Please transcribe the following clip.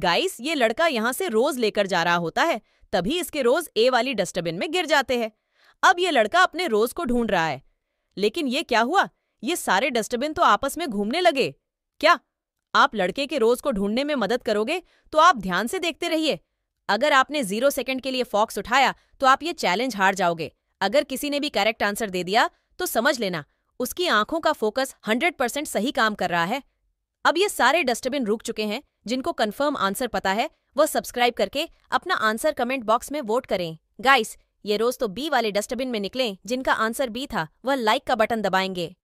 guys ये लड़का यहाँ से रोज लेकर जा रहा होता है तभी इसके रोज ए वाली डस्टबिन में गिर जाते हैं अब ये लड़का अपने रोज को ढूंढ रहा है लेकिन ये क्या हुआ ये सारे डस्टबिन तो आपस में घूमने लगे क्या आप लड़के के रोज को ढूंढने में मदद करोगे तो आप ध्यान से देखते रहिए अगर आपने जीरो सेकंड के लिए फॉक्स उठाया तो आप ये चैलेंज हार जाओगे अगर किसी ने भी करेक्ट आंसर दे दिया तो समझ लेना उसकी आंखों का फोकस परसेंट सही काम कर रहा है अब ये सारे डस्टबिन रुक चुके हैं जिनको कंफर्म आंसर पता है वो सब्सक्राइब करके अपना आंसर कमेंट बॉक्स में वोट करें गाइस ये रोज तो बी वाले डस्टबिन में निकलें जिनका आंसर बी था वह लाइक का बटन दबाएंगे